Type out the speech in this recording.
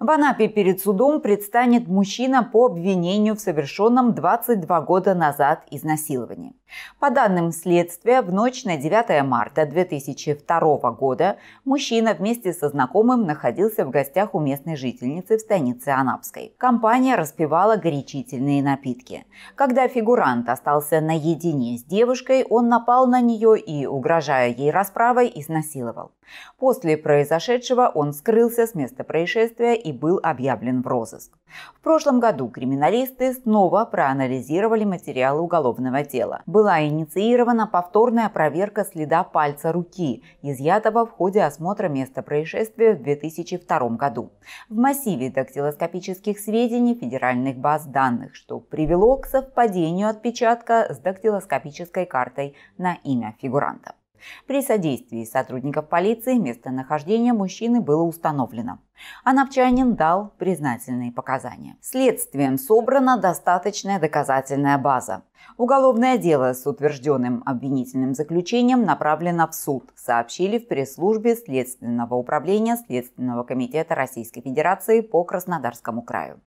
В Анапе перед судом предстанет мужчина по обвинению в совершенном 22 года назад изнасиловании. По данным следствия, в ночь на 9 марта 2002 года мужчина вместе со знакомым находился в гостях у местной жительницы в станице Анапской. Компания распивала горячительные напитки. Когда фигурант остался наедине с девушкой, он напал на нее и, угрожая ей расправой, изнасиловал. После произошедшего он скрылся с места происшествия и и был объявлен в розыск. В прошлом году криминалисты снова проанализировали материалы уголовного дела. Была инициирована повторная проверка следа пальца руки, изъятого в ходе осмотра места происшествия в 2002 году. В массиве дактилоскопических сведений федеральных баз данных, что привело к совпадению отпечатка с дактилоскопической картой на имя фигуранта. При содействии сотрудников полиции местонахождение мужчины было установлено. Анапчанин дал признательные показания. Следствием собрана достаточная доказательная база. Уголовное дело с утвержденным обвинительным заключением направлено в суд, сообщили в пресс-службе Следственного управления Следственного комитета Российской Федерации по Краснодарскому краю.